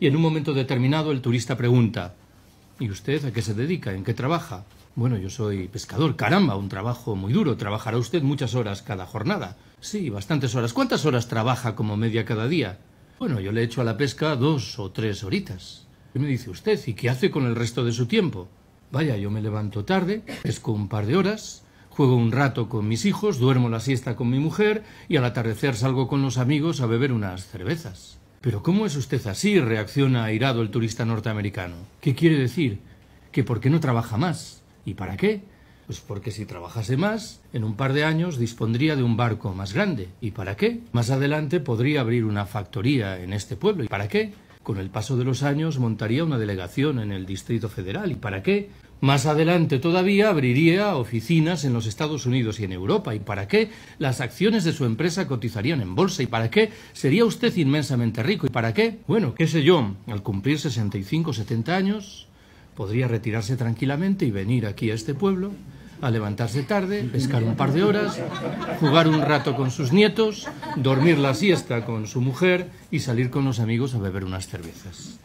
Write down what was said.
y en un momento determinado el turista pregunta, ¿y usted a qué se dedica? ¿En qué trabaja? Bueno, yo soy pescador, caramba, un trabajo muy duro. Trabajará usted muchas horas cada jornada. Sí, bastantes horas. ¿Cuántas horas trabaja como media cada día? Bueno, yo le echo a la pesca dos o tres horitas. ¿Qué me dice usted? ¿Y qué hace con el resto de su tiempo? Vaya, yo me levanto tarde, pesco un par de horas, juego un rato con mis hijos, duermo la siesta con mi mujer y al atardecer salgo con los amigos a beber unas cervezas. Pero ¿cómo es usted así? reacciona airado el turista norteamericano. ¿Qué quiere decir? Que ¿por qué no trabaja más? ¿Y para qué? Pues porque si trabajase más, en un par de años dispondría de un barco más grande. ¿Y para qué? Más adelante podría abrir una factoría en este pueblo. ¿Y para qué? Con el paso de los años montaría una delegación en el Distrito Federal. ¿Y para qué? Más adelante todavía abriría oficinas en los Estados Unidos y en Europa. ¿Y para qué? Las acciones de su empresa cotizarían en bolsa. ¿Y para qué? Sería usted inmensamente rico. ¿Y para qué? Bueno, qué sé yo, al cumplir 65 o 70 años, podría retirarse tranquilamente y venir aquí a este pueblo a levantarse tarde, pescar un par de horas, jugar un rato con sus nietos, dormir la siesta con su mujer y salir con los amigos a beber unas cervezas.